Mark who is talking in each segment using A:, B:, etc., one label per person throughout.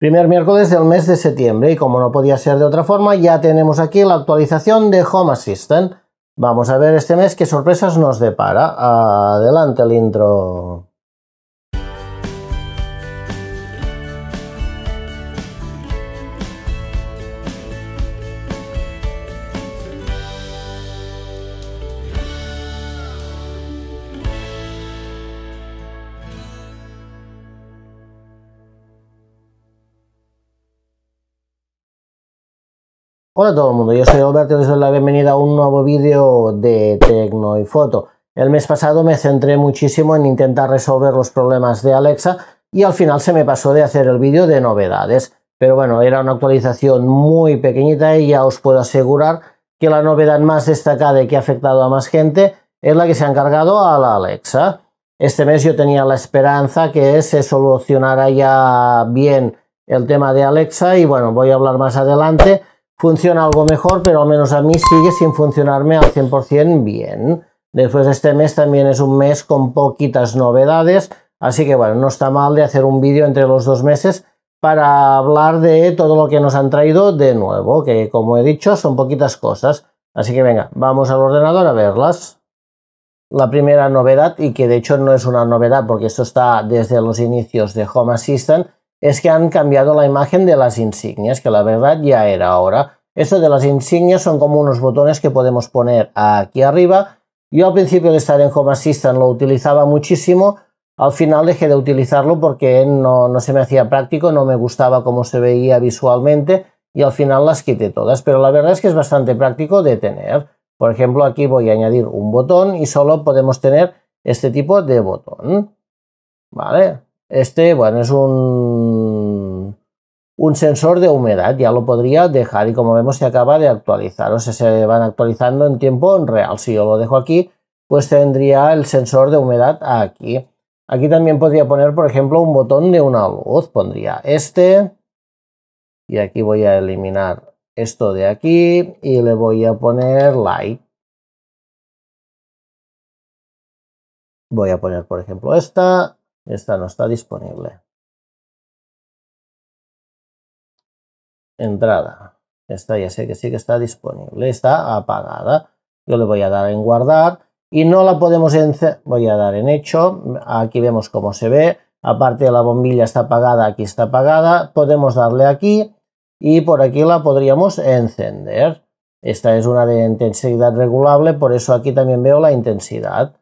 A: Primer miércoles del mes de septiembre y como no podía ser de otra forma, ya tenemos aquí la actualización de Home Assistant. Vamos a ver este mes qué sorpresas nos depara. Adelante el intro. Hola a todo el mundo, yo soy Alberto y les doy la bienvenida a un nuevo vídeo de Tecno y Foto. El mes pasado me centré muchísimo en intentar resolver los problemas de Alexa y al final se me pasó de hacer el vídeo de novedades. Pero bueno, era una actualización muy pequeñita y ya os puedo asegurar que la novedad más destacada y que ha afectado a más gente es la que se ha encargado a la Alexa. Este mes yo tenía la esperanza que se solucionara ya bien el tema de Alexa y bueno, voy a hablar más adelante funciona algo mejor, pero al menos a mí sigue sin funcionarme al 100% bien. Después de este mes también es un mes con poquitas novedades, así que bueno, no está mal de hacer un vídeo entre los dos meses para hablar de todo lo que nos han traído de nuevo, que como he dicho son poquitas cosas. Así que venga, vamos al ordenador a verlas. La primera novedad, y que de hecho no es una novedad porque esto está desde los inicios de Home Assistant, es que han cambiado la imagen de las insignias, que la verdad ya era ahora. Esto de las insignias son como unos botones que podemos poner aquí arriba. Yo al principio de estar en Home Assistant lo utilizaba muchísimo, al final dejé de utilizarlo porque no, no se me hacía práctico, no me gustaba cómo se veía visualmente y al final las quité todas, pero la verdad es que es bastante práctico de tener. Por ejemplo, aquí voy a añadir un botón y solo podemos tener este tipo de botón. ¿Vale? Este, bueno, es un, sensor de humedad, ya lo podría dejar y como vemos se acaba de actualizar, o sea, se van actualizando en tiempo real. Si yo lo dejo aquí, pues tendría el sensor de humedad aquí. Aquí también podría poner, por ejemplo, un botón de una luz. Pondría este. Y aquí voy a eliminar esto de aquí. Y le voy a poner light. Voy a poner, por ejemplo, esta. Esta no está disponible. Entrada. Esta ya sé que sí que está disponible. Está apagada. Yo le voy a dar en guardar y no la podemos voy a dar en hecho aquí vemos cómo se ve aparte de la bombilla está apagada aquí está apagada podemos darle aquí y por aquí la podríamos encender esta es una de intensidad regulable por eso aquí también veo la intensidad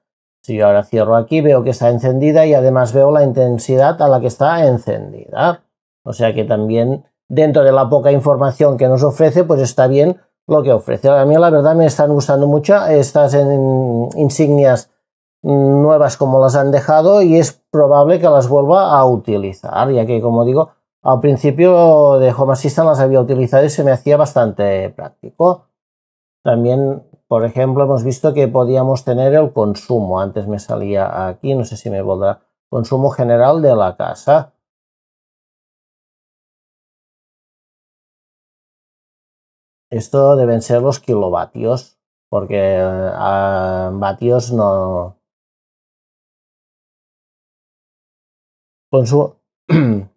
A: si ahora cierro aquí, veo que está encendida y además veo la intensidad a la que está encendida. O sea que también dentro de la poca información que nos ofrece, pues está bien lo que ofrece. A mí la verdad me están gustando mucho estas insignias mm, nuevas como las han dejado y es probable que las vuelva a utilizar, ya que como digo, al principio de Home Assistant las había utilizado y se me hacía bastante práctico. También por ejemplo, hemos visto que podíamos tener el consumo. Antes me salía aquí, no sé si me volverá. Consumo general de la casa. Esto deben ser los kilovatios, porque eh, vatios no... Consumo...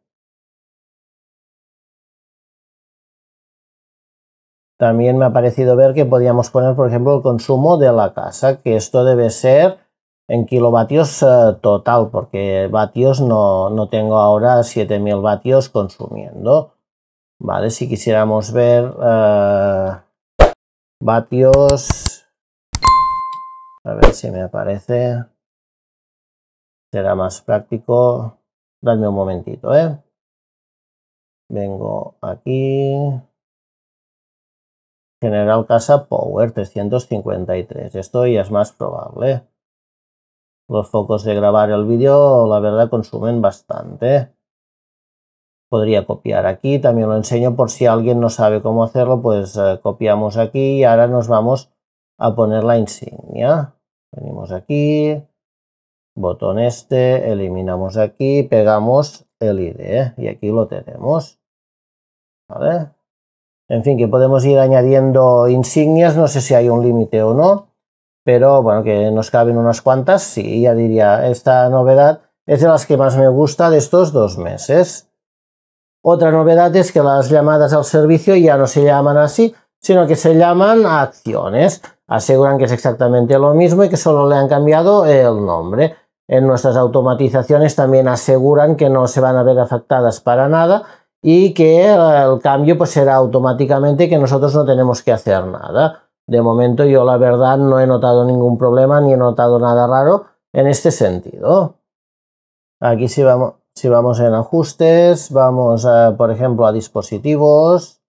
A: También me ha parecido ver que podíamos poner, por ejemplo, el consumo de la casa, que esto debe ser en kilovatios eh, total, porque vatios no, no tengo ahora 7000 vatios consumiendo. Vale, si quisiéramos ver eh, vatios, a ver si me aparece, será más práctico. dame un momentito, ¿eh? Vengo aquí. General Casa Power 353. Esto ya es más probable. Los focos de grabar el vídeo, la verdad, consumen bastante. Podría copiar aquí, también lo enseño por si alguien no sabe cómo hacerlo, pues eh, copiamos aquí y ahora nos vamos a poner la insignia. Venimos aquí, botón este, eliminamos aquí, pegamos el ID ¿eh? y aquí lo tenemos. ¿Vale? En fin, que podemos ir añadiendo insignias, no sé si hay un límite o no, pero bueno, que nos caben unas cuantas, sí, ya diría, esta novedad es de las que más me gusta de estos dos meses. Otra novedad es que las llamadas al servicio ya no se llaman así, sino que se llaman acciones. Aseguran que es exactamente lo mismo y que solo le han cambiado el nombre. En nuestras automatizaciones también aseguran que no se van a ver afectadas para nada y que el cambio pues será automáticamente que nosotros no tenemos que hacer nada. De momento yo la verdad no he notado ningún problema ni he notado nada raro en este sentido. Aquí si vamos, si vamos en ajustes, vamos por ejemplo a dispositivos.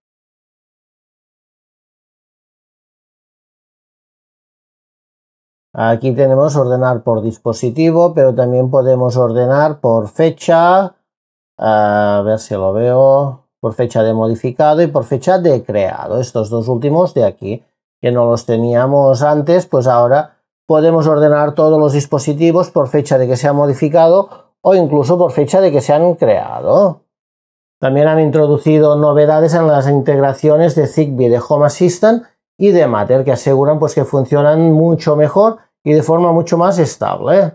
A: Aquí tenemos ordenar por dispositivo, pero también podemos ordenar por fecha, a ver si lo veo. Por fecha de modificado y por fecha de creado. Estos dos últimos de aquí, que no los teníamos antes, pues ahora podemos ordenar todos los dispositivos por fecha de que se ha modificado o incluso por fecha de que se han creado. También han introducido novedades en las integraciones de Zigbee, de Home Assistant y de Matter, que aseguran pues, que funcionan mucho mejor y de forma mucho más estable.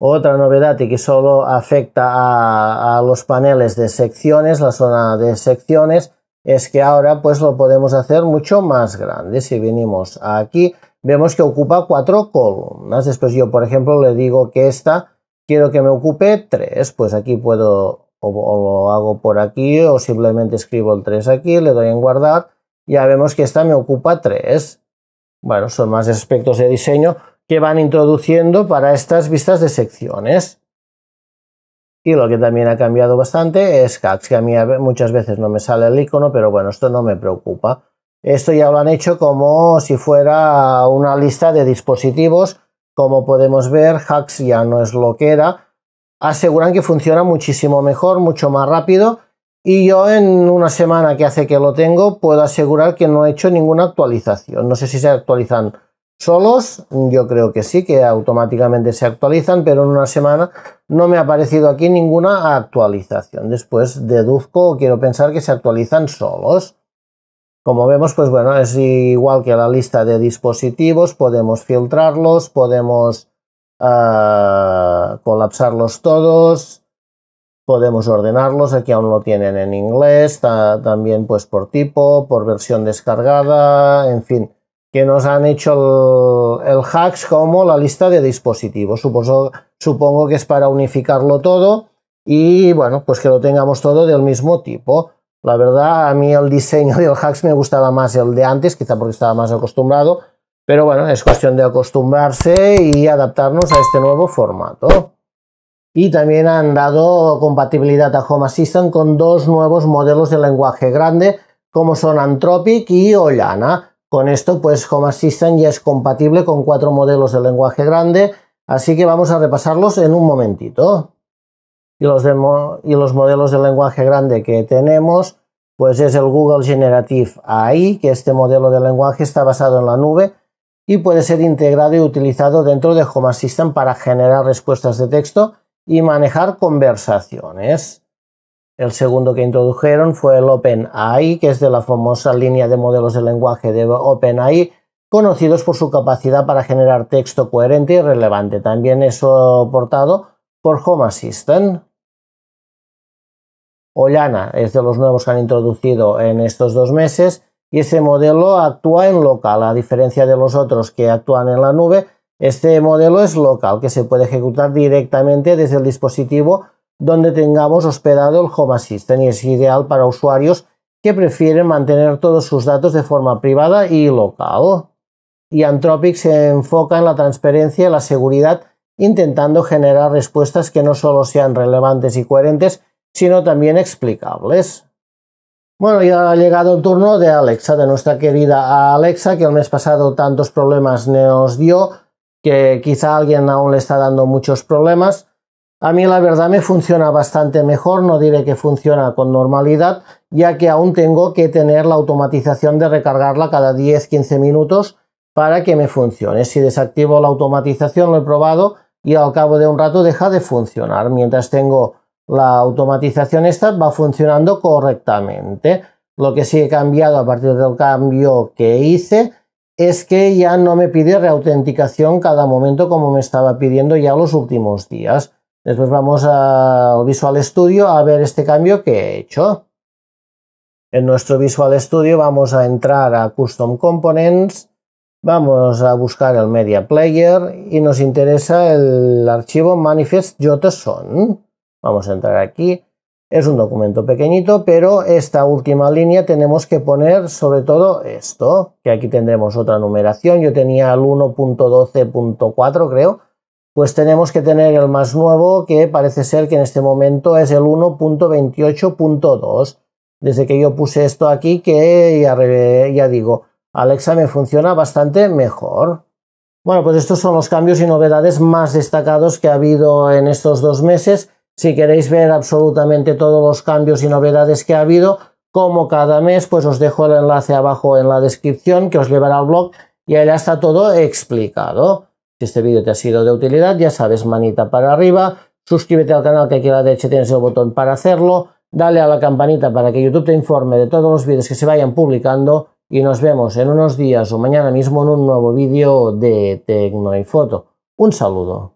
A: Otra novedad y que solo afecta a, los paneles de secciones, la zona de secciones, es que ahora pues lo podemos hacer mucho más grande. Si venimos aquí, vemos que ocupa cuatro columnas. Después yo, por ejemplo, le digo que esta quiero que me ocupe tres. Pues aquí puedo, o, lo hago por aquí, o simplemente escribo el tres aquí, le doy en guardar. Ya vemos que esta me ocupa tres. Bueno, son más aspectos de diseño que van introduciendo para estas vistas de secciones. Y lo que también ha cambiado bastante es Hacks que a mí muchas veces no me sale el icono, pero bueno, esto no me preocupa. Esto ya lo han hecho como si fuera una lista de dispositivos. Como podemos ver, Hacks ya no es lo que era. Aseguran que funciona muchísimo mejor, mucho más rápido. Y yo en una semana que hace que lo tengo, puedo asegurar que no he hecho ninguna actualización. No sé si se actualizan solos, yo creo que sí, que automáticamente se actualizan, pero en una semana no me ha aparecido aquí ninguna actualización. Después deduzco, quiero pensar que se actualizan solos. Como vemos, pues bueno, es igual que la lista de dispositivos, podemos filtrarlos, podemos ah, colapsarlos todos, podemos ordenarlos, aquí aún lo tienen en inglés, también pues por tipo, por versión descargada, en fin que nos han hecho el, Hax hacks como la lista de dispositivos. Supongo, que es para unificarlo todo y bueno, pues que lo tengamos todo del mismo tipo. La verdad, a mí el diseño del hacks me gustaba más el de antes, quizá porque estaba más acostumbrado, pero bueno, es cuestión de acostumbrarse y adaptarnos a este nuevo formato. Y también han dado compatibilidad a Home Assistant con dos nuevos modelos de lenguaje grande, como son Anthropic y Ollana. Con esto, pues Home Assistant ya es compatible con cuatro modelos de lenguaje grande, así que vamos a repasarlos en un momentito. Y los, modelos de lenguaje grande que tenemos, pues es el Google Generative AI, que este modelo de lenguaje está basado en la nube y puede ser integrado y utilizado dentro de Home Assistant para generar respuestas de texto y manejar conversaciones. El segundo que introdujeron fue el OpenAI, que es de la famosa línea de modelos de lenguaje de OpenAI, conocidos por su capacidad para generar texto coherente y relevante. También es soportado por Home Assistant. Ollana es de los nuevos que han introducido en estos dos meses y ese modelo actúa en local, a diferencia de los otros que actúan en la nube. Este modelo es local, que se puede ejecutar directamente desde el dispositivo donde tengamos hospedado el Home Assistant y es ideal para usuarios que prefieren mantener todos sus datos de forma privada y local. Y Anthropic se enfoca en la transparencia y la seguridad intentando generar respuestas que no solo sean relevantes y coherentes, sino también explicables. Bueno, ya ha llegado el turno de Alexa, de nuestra querida Alexa, que el mes pasado tantos problemas nos dio, que quizá alguien aún le está dando muchos problemas. A mí la verdad me funciona bastante mejor, no diré que funciona con normalidad, ya que aún tengo que tener la automatización de recargarla cada 10-15 minutos para que me funcione. Si desactivo la automatización, lo he probado y al cabo de un rato deja de funcionar. Mientras tengo la automatización esta va funcionando correctamente. Lo que sí he cambiado a partir del cambio que hice es que ya no me pide reautenticación cada momento como me estaba pidiendo ya los últimos días. Después vamos a Visual Studio a ver este cambio que he hecho. En nuestro Visual Studio vamos a entrar a Custom Components, vamos a buscar el Media Player y nos interesa el archivo manifest.json. Vamos a entrar aquí. Es un documento pequeñito, pero esta última línea tenemos que poner sobre todo esto, que aquí tendremos otra numeración. Yo tenía el 1.12.4, creo pues tenemos que tener el más nuevo, que parece ser que en este momento es el 1.28.2. Desde que yo puse esto aquí, que ya, digo, Alexa me funciona bastante mejor. Bueno, pues estos son los cambios y novedades más destacados que ha habido en estos dos meses. Si queréis ver absolutamente todos los cambios y novedades que ha habido, como cada mes, pues os dejo el enlace abajo en la descripción que os llevará al blog y ahí está todo explicado. Si este vídeo te ha sido de utilidad, ya sabes, manita para arriba, suscríbete al canal que aquí a la derecha tienes el botón para hacerlo, dale a la campanita para que YouTube te informe de todos los vídeos que se vayan publicando y nos vemos en unos días o mañana mismo en un nuevo vídeo de Tecno y Foto. Un saludo.